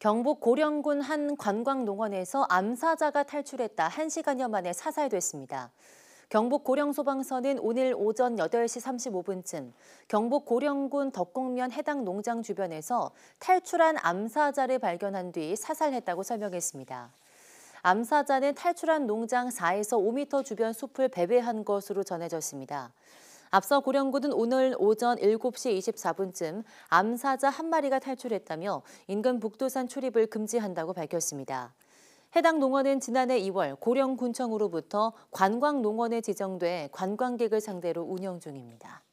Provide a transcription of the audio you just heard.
경북 고령군 한 관광농원에서 암사자가 탈출했다 1시간여 만에 사살됐습니다. 경북 고령소방서는 오늘 오전 8시 35분쯤 경북 고령군 덕곡면 해당 농장 주변에서 탈출한 암사자를 발견한 뒤 사살했다고 설명했습니다. 암사자는 탈출한 농장 4에서 5m 주변 숲을 배회한 것으로 전해졌습니다. 앞서 고령군은 오늘 오전 7시 24분쯤 암사자 한 마리가 탈출했다며 인근 북도산 출입을 금지한다고 밝혔습니다. 해당 농원은 지난해 2월 고령군청으로부터 관광농원에 지정돼 관광객을 상대로 운영 중입니다.